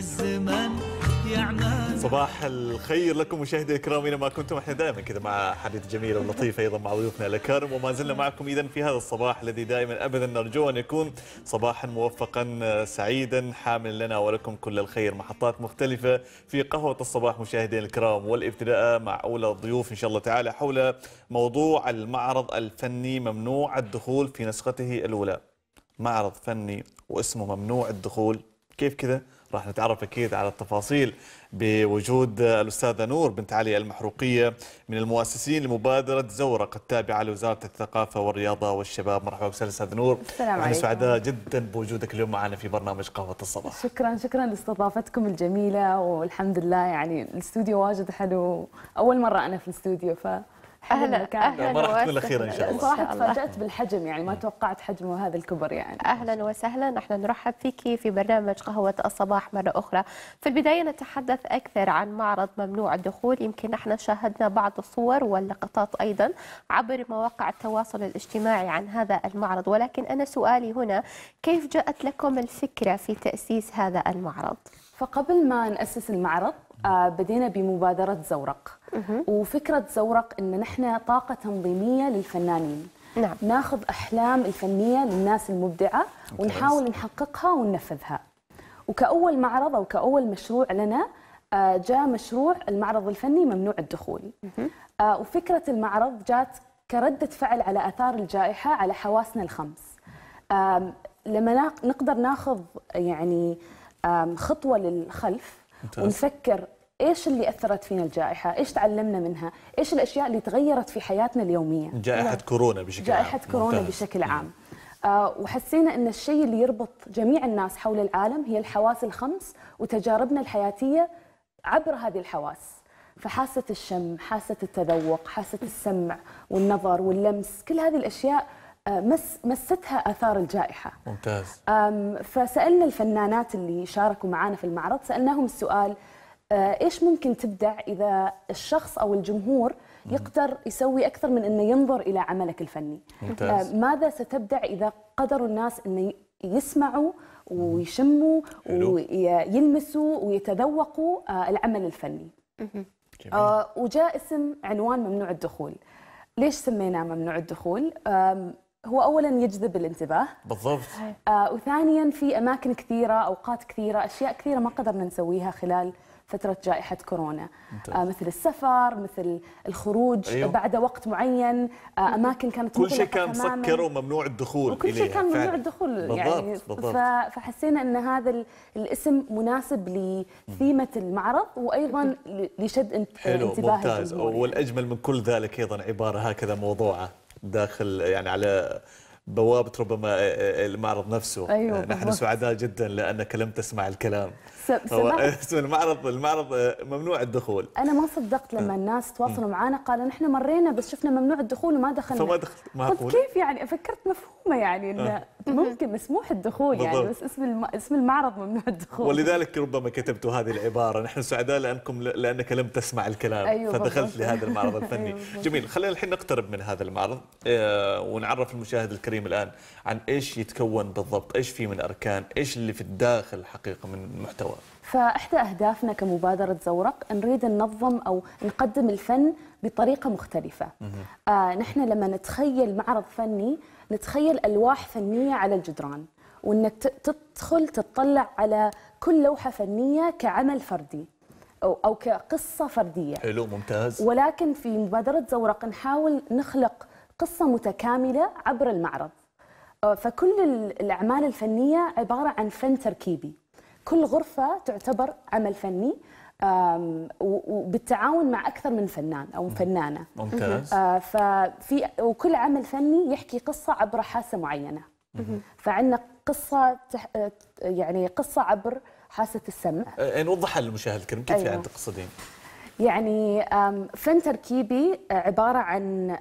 الزمن يعمل يعني صباح الخير لكم مشاهدي الكرام اينما كنتم احنا دائما كذا مع حديث جميل ولطيف ايضا مع ضيوفنا الاكارم وما زلنا معكم اذا في هذا الصباح الذي دائما ابدا نرجو ان يكون صباحا موفقا سعيدا حاملا لنا ولكم كل الخير محطات مختلفه في قهوه الصباح مشاهدينا الكرام والابتداء مع اولى الضيوف ان شاء الله تعالى حول موضوع المعرض الفني ممنوع الدخول في نسخته الاولى معرض فني واسمه ممنوع الدخول كيف كذا راح نتعرف أكيد على التفاصيل بوجود الأستاذة نور بنت علي المحروقية من المؤسسين لمبادرة زورق التابعة لوزارة الثقافة والرياضة والشباب مرحبا بك أستاذ نور السلام عليكم سعداء جدا بوجودك اليوم معنا في برنامج قهوة الصباح شكرا شكرا لاستضافتكم الجميلة والحمد لله يعني الاستوديو واجد حلو أول مرة أنا في الاستوديو ف اهلا اهلا المرحله الاخيره ان شاء الله صراحه تفاجات بالحجم يعني ما توقعت حجمه هذا الكبر يعني اهلا وسهلا نحن نرحب فيك في برنامج قهوه الصباح مره اخرى في البدايه نتحدث اكثر عن معرض ممنوع الدخول يمكن احنا شاهدنا بعض الصور واللقطات ايضا عبر مواقع التواصل الاجتماعي عن هذا المعرض ولكن انا سؤالي هنا كيف جاءت لكم الفكره في تاسيس هذا المعرض فقبل ما ناسس المعرض آه، بدينا بمبادرة زورق وفكرة زورق إن نحن طاقة تنظيمية للفنانين نعم. ناخذ أحلام الفنية للناس المبدعة ونحاول نحققها وننفذها وكأول معرض أو كأول مشروع لنا آه، جاء مشروع المعرض الفني ممنوع الدخول آه، وفكرة المعرض جات كردة فعل على أثار الجائحة على حواسنا الخمس لما نقدر ناخذ يعني خطوة للخلف ونفكر ايش اللي اثرت فينا الجائحه؟ ايش تعلمنا منها؟ ايش الاشياء اللي تغيرت في حياتنا اليوميه؟ جائحه نعم. كورونا بشكل جائحة عام جائحه كورونا ممتاز. بشكل عام آه وحسينا ان الشيء اللي يربط جميع الناس حول العالم هي الحواس الخمس وتجاربنا الحياتيه عبر هذه الحواس. فحاسه الشم، حاسه التذوق، حاسه السمع والنظر واللمس، كل هذه الاشياء مس مستها اثار الجائحه ممتاز فسالنا الفنانات اللي شاركوا معنا في المعرض سالناهم السؤال آه، ايش ممكن تبدع اذا الشخص او الجمهور يقدر يسوي اكثر من انه ينظر الى عملك الفني ممتاز. آه، ماذا ستبدع اذا قدروا الناس انه يسمعوا ويشموا ويلمسوا ويتذوقوا آه، العمل الفني وجاء اسم عنوان ممنوع الدخول ليش سميناه ممنوع الدخول هو اولا يجذب الانتباه بالضبط آه وثانيا في اماكن كثيره اوقات كثيره اشياء كثيره ما قدرنا نسويها خلال فتره جائحه كورونا آه مثل السفر مثل الخروج أيوه. بعد وقت معين آه اماكن كانت كل شيء كان مسكر وممنوع الدخول كل شيء كان ممنوع الدخول يعني بالضبط. فحسينا ان هذا الاسم مناسب لثيمه المعرض وايضا لشد انتباه حلو ممتاز والاجمل من كل ذلك ايضا عباره هكذا موضوعه داخل يعني على بوابة ربما آه، آه، المعرض نفسه أيوة آه، نحن بالضبط. سعداء جدا لأنك لم تسمع الكلام اسم المعرض المعرض ممنوع الدخول أنا ما صدقت لما الناس تواصلوا معنا قالوا نحن مرينا بس شفنا ممنوع الدخول وما دخلنا فما دخلت ما كيف يعني فكرت مفهوم هم يعني انه آه. ممكن مسموح الدخول يعني، بالضبط. يعني بس اسم الم... اسم المعرض ممنوع الدخول ولذلك ربما كتبت هذه العباره نحن سعداء لانكم لانك لم تسمع الكلام أيوة فدخلت بالضبط. لهذا المعرض الفني أيوة جميل خلينا الحين نقترب من هذا المعرض آه، ونعرف المشاهد الكريم الان عن ايش يتكون بالضبط ايش فيه من اركان ايش اللي في الداخل حقيقه من محتوى فإحدى أهدافنا كمبادرة زورق نريد ننظم أو نقدم الفن بطريقة مختلفة آه نحن لما نتخيل معرض فني نتخيل ألواح فنية على الجدران وأنك تدخل تطلع على كل لوحة فنية كعمل فردي أو, أو كقصة فردية حلو ممتاز ولكن في مبادرة زورق نحاول نخلق قصة متكاملة عبر المعرض فكل الأعمال الفنية عبارة عن فن تركيبي كل غرفة تعتبر عمل فني وبالتعاون مع اكثر من فنان او فنانه ممتاز آه، ففي وكل عمل فني يحكي قصه عبر حاسه معينه فعندنا قصه آه، يعني قصه عبر حاسه السمع آه، نوضحها يعني للمشاهد الكريم كيف أيوة. يعني تقصدين يعني فن تركيبي عباره عن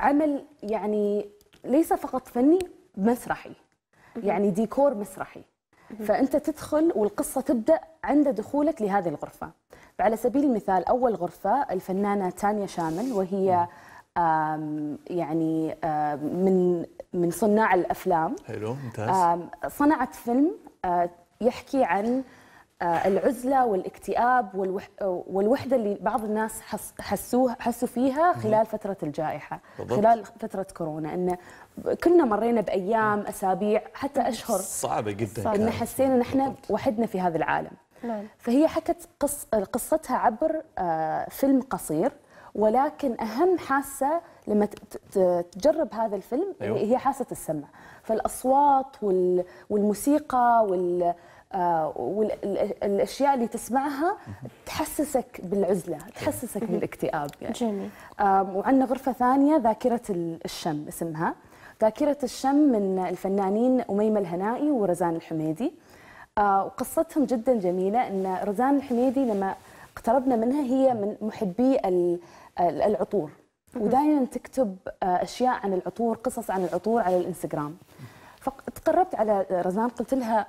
عمل يعني ليس فقط فني مسرحي يعني ديكور مسرحي فانت تدخل والقصه تبدا عند دخولك لهذه الغرفه فعلى سبيل المثال اول غرفه الفنانه تانيا شامل وهي آم يعني آم من من صناع الافلام حلو ممتاز صنعت فيلم آه، يحكي عن آه، العزله والاكتئاب والوحده اللي بعض الناس حسوها حسوا فيها خلال فتره الجائحه بالضبط. خلال فتره كورونا ان كلنا مرينا بايام اسابيع حتى اشهر صعبه جدا ان حسينا ان احنا وحدنا في هذا العالم نعم. فهي حكت قص قصتها عبر آه، فيلم قصير ولكن اهم حاسه لما تجرب هذا الفيلم أيوه. هي حاسه السمع فالاصوات والموسيقى وال آه، والاشياء اللي تسمعها تحسسك بالعزله، تحسسك بالاكتئاب يعني. جميل. وعندنا غرفه ثانيه ذاكره الشم اسمها. ذاكره الشم من الفنانين اميمه الهنائي ورزان الحميدي. آه، وقصتهم جدا جميله ان رزان الحميدي لما اقتربنا منها هي من محبي العطور ودائما تكتب آه، اشياء عن العطور، قصص عن العطور على الانستغرام. فتقربت على رزان قلت لها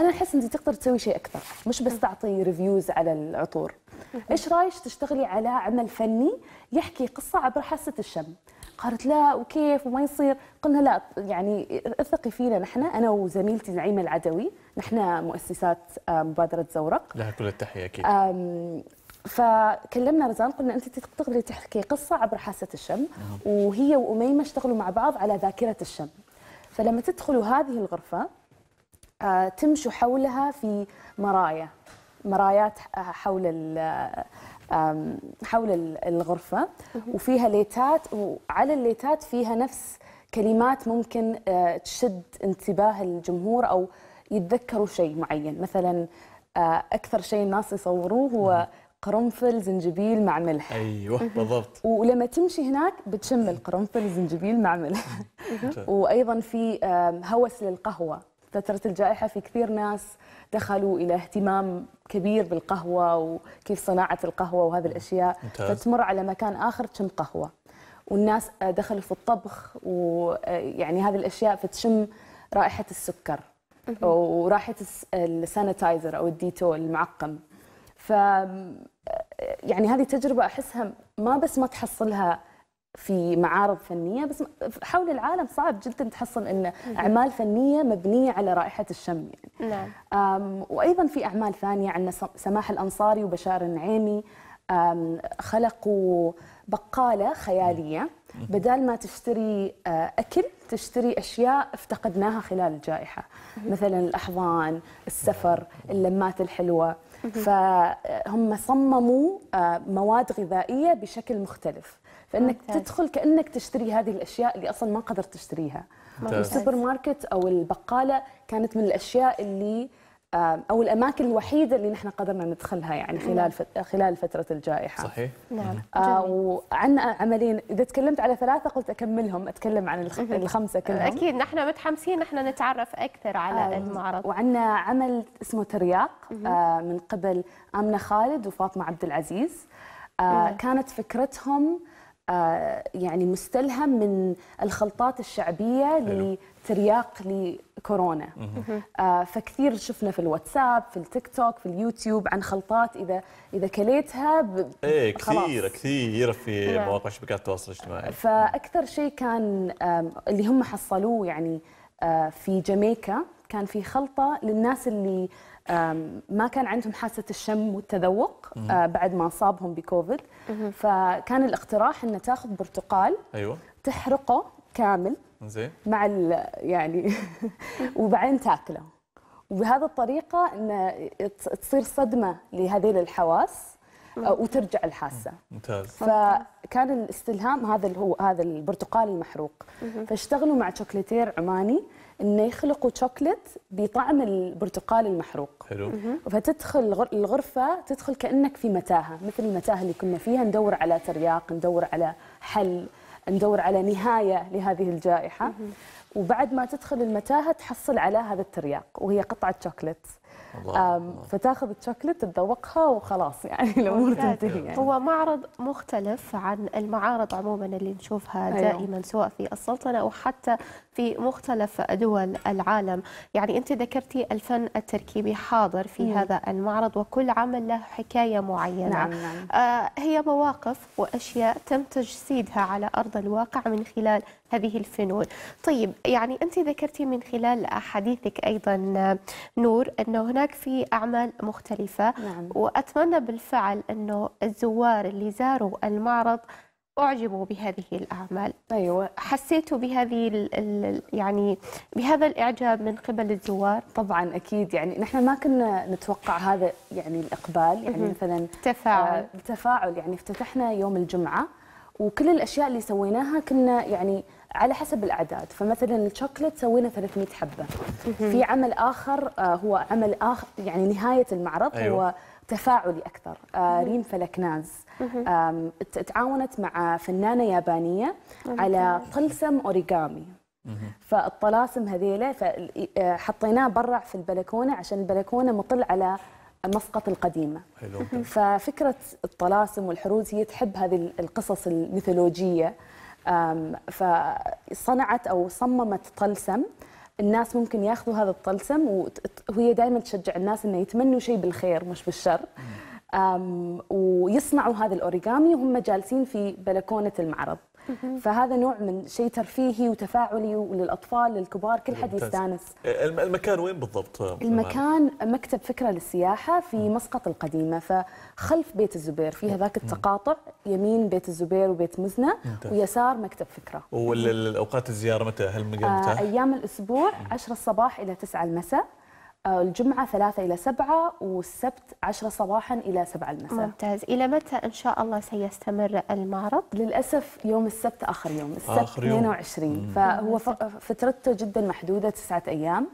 انا احس انت تقدر تسوي شيء اكثر مش بس تعطي ريفيوز على العطور ايش رايك تشتغلي على عمل فني يحكي قصه عبر حاسه الشم قالت لا وكيف وما يصير قلنا لا يعني اثقي فينا نحن انا وزميلتي نعيمه العدوي نحن مؤسسات آه، مبادره زورق لها كل التحيه اكيد فكلمنا رزان قلنا انت تقدري تحكي قصه عبر حاسه الشم نعم. وهي واميمه اشتغلوا مع بعض على ذاكره الشم فلما تدخلوا هذه الغرفه آه، تمشوا حولها في مرايا مرايات آه، حول حول الغرفه وفيها ليتات وعلى الليتات فيها نفس كلمات ممكن آه، تشد انتباه الجمهور او يتذكروا شيء معين مثلا اكثر شيء الناس يصوروه هو قرنفل زنجبيل مع ملح ايوه بالضبط ولما تمشي هناك بتشم القرنفل زنجبيل مع ملح وايضا في هوس للقهوه فترة الجائحة في كثير ناس دخلوا إلى اهتمام كبير بالقهوة وكيف صناعة القهوة وهذه الأشياء ممتاز. فتمر على مكان آخر تشم قهوة والناس آه، دخلوا في الطبخ ويعني آه، هذه الأشياء فتشم رائحة السكر ورائحة السانيتايزر أو الديتول المعقم ف آه، يعني هذه تجربة أحسها ما بس ما تحصلها في معارض فنية بس حول العالم صعب جدا تحصل أن أعمال فنية مبنية على رائحة الشم يعني. نعم. وأيضا في أعمال ثانية عندنا سماح الأنصاري وبشار النعيمي خلقوا بقالة خيالية بدال ما تشتري أكل تشتري أشياء افتقدناها خلال الجائحة مثلا الأحضان السفر اللمات الحلوة فهم صمموا مواد غذائية بشكل مختلف فانك ممتاز. تدخل كانك تشتري هذه الاشياء اللي اصلا ما قدرت تشتريها السوبر ماركت او البقاله كانت من الاشياء اللي آه، او الاماكن الوحيده اللي نحن قدرنا ندخلها يعني نعم. خلال خلال فتره الجائحه صحيح نعم آه، وعندنا عملين اذا تكلمت على ثلاثه قلت اكملهم اتكلم عن الخمسه كلهم اكيد نحن متحمسين نحن نتعرف اكثر على آه المعرض وعندنا عمل اسمه ترياق آه من قبل امنه خالد وفاطمه عبد العزيز آه نعم. كانت فكرتهم آه، يعني مستلهم من الخلطات الشعبيه لترياق لكورونا آه، فكثير شفنا في الواتساب في التيك توك في اليوتيوب عن خلطات اذا اذا كليتها ب... ايه كثير كثير في نعم. مواقع شبكات التواصل الاجتماعي فاكثر شيء كان اللي هم حصلوه يعني آه، في جامايكا كان في خلطه للناس اللي ما كان عندهم حاسه الشم والتذوق آه، بعد ما اصابهم بكوفيد فكان الاقتراح ان تاخذ برتقال ايوه تحرقه كامل زين مع يعني وبعدين تاكله وبهذه الطريقه ان تصير صدمه لهذيل الحواس وترجع الحاسه ممتاز فكان الاستلهام هذا اللي هو هذا البرتقال المحروق فاشتغلوا مع شوكليتير عماني انه يخلقوا شوكلت بطعم البرتقال المحروق حلو فتدخل الغرفه تدخل كانك في متاهه مثل المتاهه اللي كنا فيها ندور على ترياق ندور على حل ندور على نهايه لهذه الجائحه وبعد ما تدخل المتاهه تحصل على هذا الترياق وهي قطعه شوكلت فتاخذ الشوكلت تذوقها وخلاص يعني الامور تنتهي يعني. هو معرض مختلف عن المعارض عموما اللي نشوفها أيوه. دائما سواء في السلطنه او حتى في مختلف دول العالم يعني انت ذكرتي الفن التركيبي حاضر في مم. هذا المعرض وكل عمل له حكايه معينه نعم نعم. آه هي مواقف واشياء تم تجسيدها على ارض الواقع من خلال هذه الفنون طيب يعني انت ذكرتي من خلال حديثك ايضا نور انه هنا هناك في أعمال مختلفة نعم. وأتمنى بالفعل أنه الزوار اللي زاروا المعرض أعجبوا بهذه الأعمال أيوة حسيتوا بهذه يعني بهذا الإعجاب من قبل الزوار طبعا أكيد يعني نحن ما كنا نتوقع هذا يعني الإقبال يعني مثلا آه، تفاعل آه تفاعل يعني افتتحنا يوم الجمعة وكل الأشياء اللي سويناها كنا يعني على حسب الاعداد فمثلا الشوكلت سوينا 300 حبه في عمل اخر آه، هو عمل اخر يعني نهايه المعرض أيوة. هو تفاعلي اكثر آه، ريم فلكناز تعاونت مع فنانه يابانيه على طلسم اوريجامي فالطلاسم هذيله آه، حطيناه برا في البلكونه عشان البلكونه مطل على مسقط القديمة حلو. ففكرة الطلاسم والحروز هي تحب هذه القصص الميثولوجية فصنعت او صممت طلسم الناس ممكن ياخذوا هذا الطلسم وهي دائما تشجع الناس انه يتمنوا شيء بالخير مش بالشر ويصنعوا هذا الاوريجامي وهم جالسين في بلكونه المعرض فهذا نوع من شيء ترفيهي وتفاعلي وللاطفال للكبار كل حد يستانس إيه، المكان وين بالضبط المكان مكتب فكره للسياحه في مسقط القديمه فخلف بيت الزبير في هذاك التقاطع يمين بيت الزبير وبيت مزنه ويسار مكتب فكره والاوقات الزياره متى هل من آه ايام الاسبوع 10 الصباح الى 9 المساء آه، الجمعة ثلاثة إلى سبعة والسبت عشرة صباحا إلى سبعة المساء ممتاز إلى متى إن شاء الله سيستمر المعرض؟ للأسف يوم السبت آخر يوم السبت آخر 22 يوم. فهو فترته جدا محدودة تسعة أيام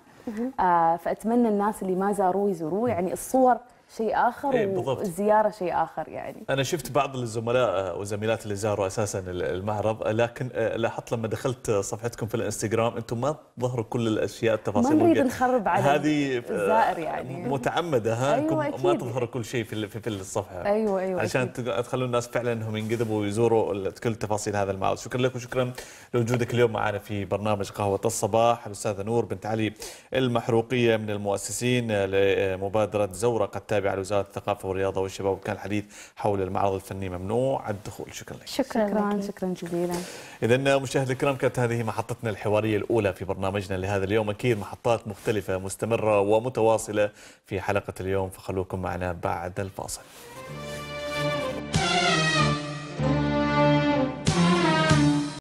آه فأتمنى الناس اللي ما زاروه يزوروه يعني الصور شيء اخر إيه بالضبط. والزياره شيء اخر يعني انا شفت بعض الزملاء وزميلات اللي زاروا اساسا المعرض لكن آه، لاحظت لما دخلت صفحتكم في الانستغرام انتم ما تظهروا كل الاشياء التفاصيل ما نريد نخرب على هذه آه، الزائر يعني متعمده ها أيوة أكيد. ما تظهروا كل شيء في في الصفحه ايوه ايوه عشان تخلوا الناس فعلا انهم ينجذبوا ويزوروا كل تفاصيل هذا المعرض شكرا لك وشكرا لوجودك اليوم معنا في برنامج قهوه الصباح الاستاذه نور بنت علي المحروقيه من المؤسسين لمبادره زورقه التابعة لوزارة الثقافة والرياضة والشباب وكان الحديث حول المعرض الفني ممنوع الدخول شكرا لك شكرا شكرا, جزيلا إذا مشاهدي الكرام كانت هذه محطتنا الحوارية الأولى في برنامجنا لهذا اليوم أكيد محطات مختلفة مستمرة ومتواصلة في حلقة اليوم فخلوكم معنا بعد الفاصل